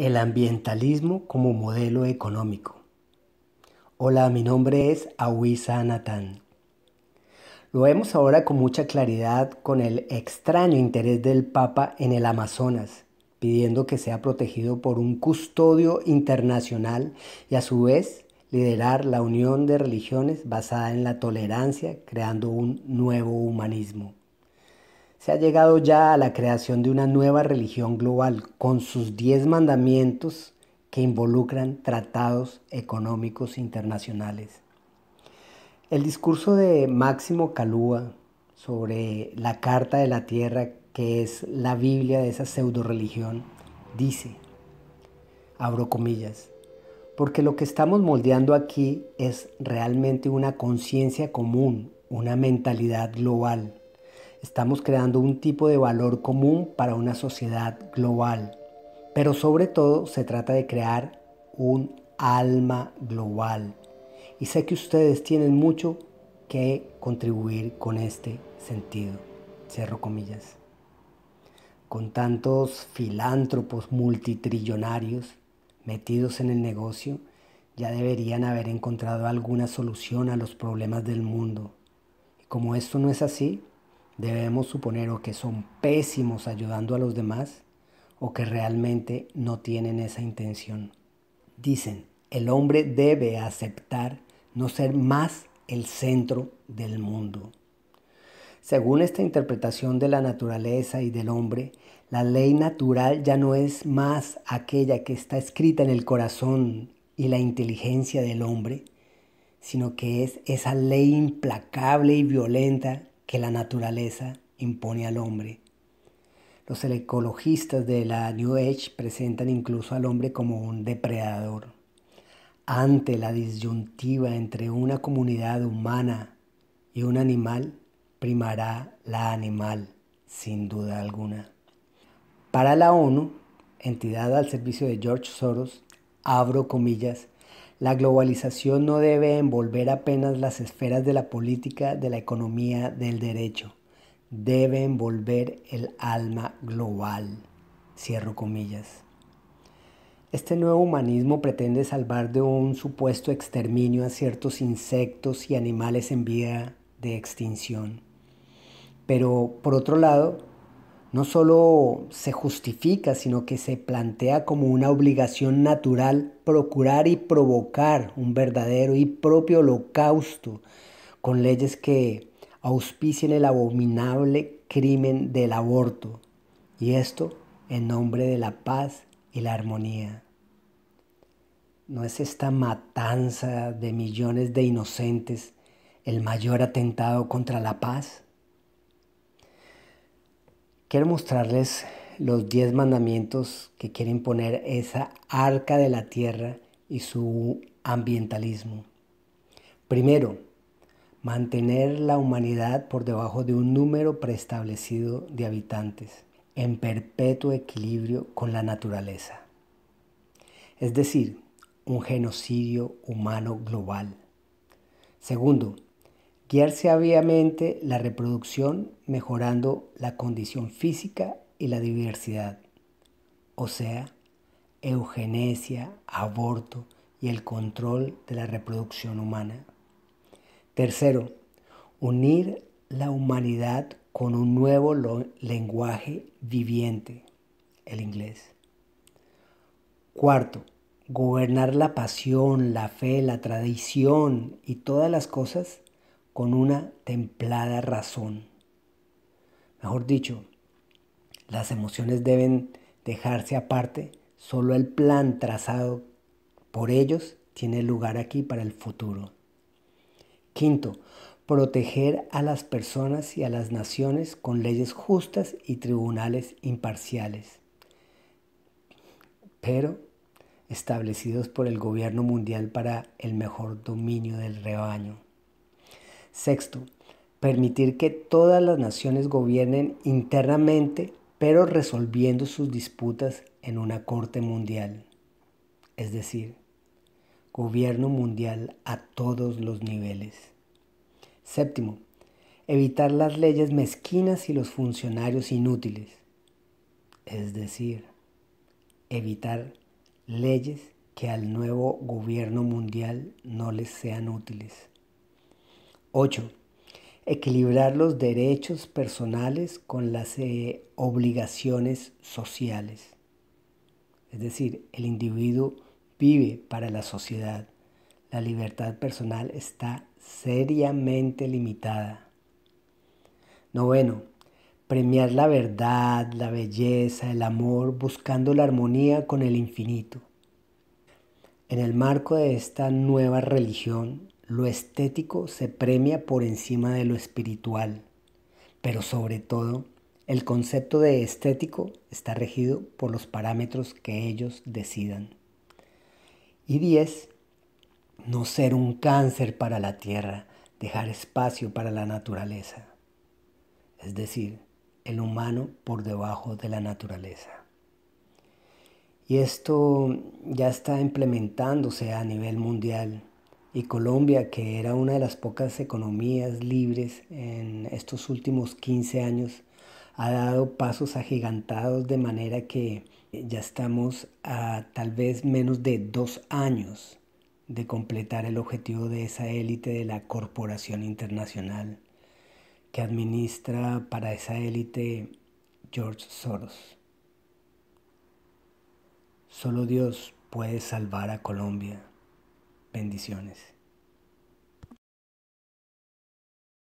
el ambientalismo como modelo económico. Hola, mi nombre es Awisa Natán. Lo vemos ahora con mucha claridad con el extraño interés del Papa en el Amazonas, pidiendo que sea protegido por un custodio internacional y a su vez liderar la unión de religiones basada en la tolerancia, creando un nuevo humanismo se ha llegado ya a la creación de una nueva religión global con sus diez mandamientos que involucran tratados económicos internacionales. El discurso de Máximo Calúa sobre la Carta de la Tierra, que es la Biblia de esa pseudo religión, dice, abro comillas, porque lo que estamos moldeando aquí es realmente una conciencia común, una mentalidad global Estamos creando un tipo de valor común para una sociedad global. Pero sobre todo se trata de crear un alma global. Y sé que ustedes tienen mucho que contribuir con este sentido. Cierro comillas. Con tantos filántropos multitrillonarios metidos en el negocio, ya deberían haber encontrado alguna solución a los problemas del mundo. Y como esto no es así, debemos suponer o que son pésimos ayudando a los demás o que realmente no tienen esa intención. Dicen, el hombre debe aceptar no ser más el centro del mundo. Según esta interpretación de la naturaleza y del hombre, la ley natural ya no es más aquella que está escrita en el corazón y la inteligencia del hombre, sino que es esa ley implacable y violenta que la naturaleza impone al hombre. Los ecologistas de la New Age presentan incluso al hombre como un depredador. Ante la disyuntiva entre una comunidad humana y un animal, primará la animal, sin duda alguna. Para la ONU, entidad al servicio de George Soros, abro comillas, la globalización no debe envolver apenas las esferas de la política, de la economía, del derecho. Debe envolver el alma global. Cierro comillas. Este nuevo humanismo pretende salvar de un supuesto exterminio a ciertos insectos y animales en vía de extinción. Pero, por otro lado, no solo se justifica, sino que se plantea como una obligación natural procurar y provocar un verdadero y propio holocausto con leyes que auspicien el abominable crimen del aborto, y esto en nombre de la paz y la armonía. ¿No es esta matanza de millones de inocentes el mayor atentado contra la paz? Quiero mostrarles los diez mandamientos que quiere imponer esa arca de la tierra y su ambientalismo. Primero, mantener la humanidad por debajo de un número preestablecido de habitantes, en perpetuo equilibrio con la naturaleza. Es decir, un genocidio humano global. Segundo, guiarse sabiamente la reproducción mejorando la condición física y la diversidad, o sea, eugenesia, aborto y el control de la reproducción humana. Tercero, unir la humanidad con un nuevo lenguaje viviente, el inglés. Cuarto, gobernar la pasión, la fe, la tradición y todas las cosas con una templada razón. Mejor dicho, las emociones deben dejarse aparte, solo el plan trazado por ellos tiene lugar aquí para el futuro. Quinto, proteger a las personas y a las naciones con leyes justas y tribunales imparciales, pero establecidos por el gobierno mundial para el mejor dominio del rebaño. Sexto, permitir que todas las naciones gobiernen internamente, pero resolviendo sus disputas en una corte mundial. Es decir, gobierno mundial a todos los niveles. Séptimo, evitar las leyes mezquinas y los funcionarios inútiles. Es decir, evitar leyes que al nuevo gobierno mundial no les sean útiles. 8. Equilibrar los derechos personales con las eh, obligaciones sociales. Es decir, el individuo vive para la sociedad. La libertad personal está seriamente limitada. Noveno, premiar la verdad, la belleza, el amor, buscando la armonía con el infinito. En el marco de esta nueva religión, lo estético se premia por encima de lo espiritual, pero sobre todo el concepto de estético está regido por los parámetros que ellos decidan. Y 10. No ser un cáncer para la tierra, dejar espacio para la naturaleza. Es decir, el humano por debajo de la naturaleza. Y esto ya está implementándose a nivel mundial y Colombia, que era una de las pocas economías libres en estos últimos 15 años, ha dado pasos agigantados de manera que ya estamos a tal vez menos de dos años de completar el objetivo de esa élite de la Corporación Internacional que administra para esa élite George Soros. Solo Dios puede salvar a Colombia. Bendiciones.